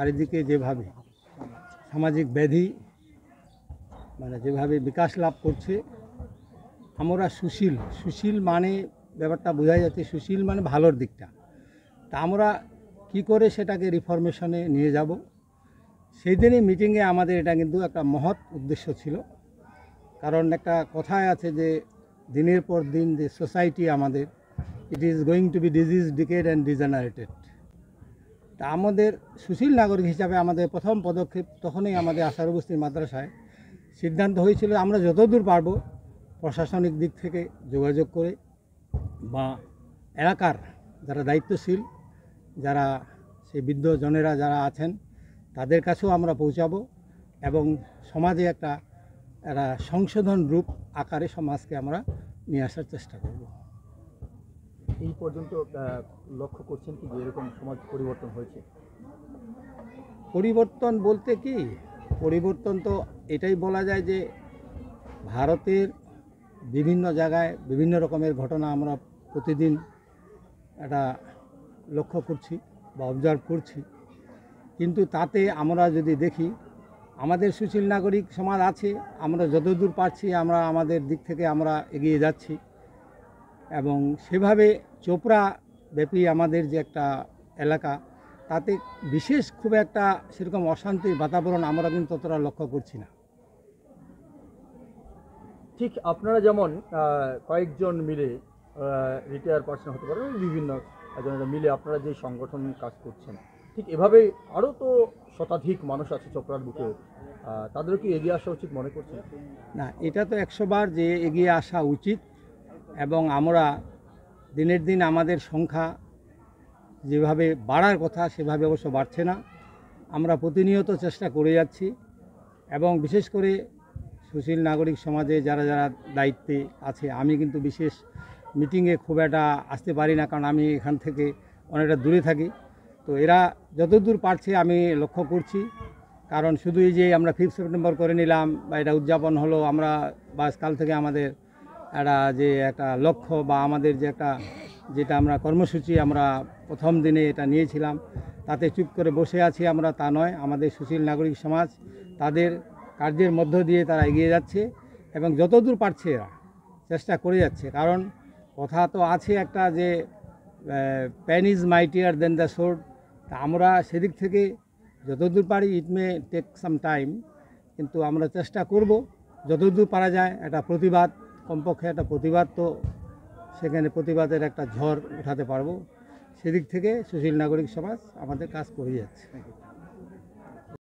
চারিদিকে যেভাবে সামাজিক ব্যাধি মানে যেভাবে বিকাশ লাভ করছে আমরা সুশীল সুশীল মানে ব্যাপারটা বোঝা যাচ্ছে সুশীল মানে ভালোর দিকটা তা আমরা কি করে সেটাকে রিফরমেশনে নিয়ে যাব সেই দিনই মিটিংয়ে আমাদের এটা কিন্তু একটা মহৎ উদ্দেশ্য ছিল কারণ একটা কথায় আছে যে দিনের পর দিন যে সোসাইটি আমাদের it is going to be disease decade and degenerated তা আমাদের সুশীল নাগরিক হিসাবে আমাদের প্রথম পদক্ষেপ তখনই আমাদের আশারবস্তির মাদ্রাসায় সিদ্ধান্ত হয়েছিল আমরা যতদূর পারব প্রশাসনিক দিক থেকে যোগাযোগ করে বা এলাকার যারা দায়িত্বশীল যারা সেই বৃদ্ধজনেরা যারা আছেন তাদের কাছেও আমরা পৌঁছাবো এবং সমাজে একটা একটা সংশোধন রূপ আকারে সমাজকে আমরা নিয়ে আসার চেষ্টা করব এই পর্যন্ত লক্ষ্য করছেন কি যে এরকম সমাজ পরিবর্তন হয়েছে পরিবর্তন বলতে কি পরিবর্তন তো এটাই বলা যায় যে ভারতের বিভিন্ন জায়গায় বিভিন্ন রকমের ঘটনা আমরা প্রতিদিন এটা লক্ষ্য করছি বা অবজার্ভ করছি কিন্তু তাতে আমরা যদি দেখি আমাদের সুশীল নাগরিক সমাজ আছে আমরা যতদূর পারছি আমরা আমাদের দিক থেকে আমরা এগিয়ে যাচ্ছি এবং সেভাবে চোপড়া ব্যাপী আমাদের যে একটা এলাকা তাতে বিশেষ খুব একটা সেরকম অশান্তির বাতাবরণ আমরা কিন্তু ততটা লক্ষ্য করছি না ঠিক আপনারা যেমন কয়েকজন মিলে রিটায়ার পার্সন হতে পারেন বিভিন্ন মিলে আপনারা যে সংগঠন কাজ করছেন ঠিক এভাবে আরও তো শতাধিক মানুষ আছে চোপড়ার বুকে তাদেরও কি এগিয়ে আসা উচিত মনে করছেন না এটা তো একশোবার যে এগিয়ে আসা উচিত এবং আমরা দিনের দিন আমাদের সংখ্যা যেভাবে বাড়ার কথা সেভাবে অবশ্য বাড়ছে না আমরা প্রতিনিয়ত চেষ্টা করে যাচ্ছি এবং বিশেষ করে সুশীল নাগরিক সমাজে যারা যারা দায়িত্বে আছে আমি কিন্তু বিশেষ মিটিংয়ে খুব একটা আসতে পারি না কারণ আমি এখান থেকে অনেকটা দূরে থাকি তো এরা যতদূর পারছে আমি লক্ষ্য করছি কারণ শুধু এই যে আমরা ফিফথ সেপ্টেম্বর করে নিলাম বা এটা উদযাপন হলো আমরা বা কাল থেকে আমাদের একটা যে একটা লক্ষ্য বা আমাদের যে একটা যেটা আমরা কর্মসূচি আমরা প্রথম দিনে এটা নিয়েছিলাম তাতে চুপ করে বসে আছি আমরা তা নয় আমাদের সুশীল নাগরিক সমাজ তাদের কার্যের মধ্য দিয়ে তারা এগিয়ে যাচ্ছে এবং যতদূর পারছে এরা চেষ্টা করে যাচ্ছে কারণ কথা তো আছে একটা যে pen is mightier than the sword তা আমরা সেদিক থেকে যতদূর পারি ইট মে টেক সাম টাইম কিন্তু আমরা চেষ্টা করব যতদূর পারা যায় একটা প্রতিবাদ কমপক্ষে একটা প্রতিবাদ তো সেখানে প্রতিবাদের একটা ঝড় উঠাতে পারবো সেদিক থেকে সুশীল নাগরিক সমাজ আমাদের কাজ করে যাচ্ছে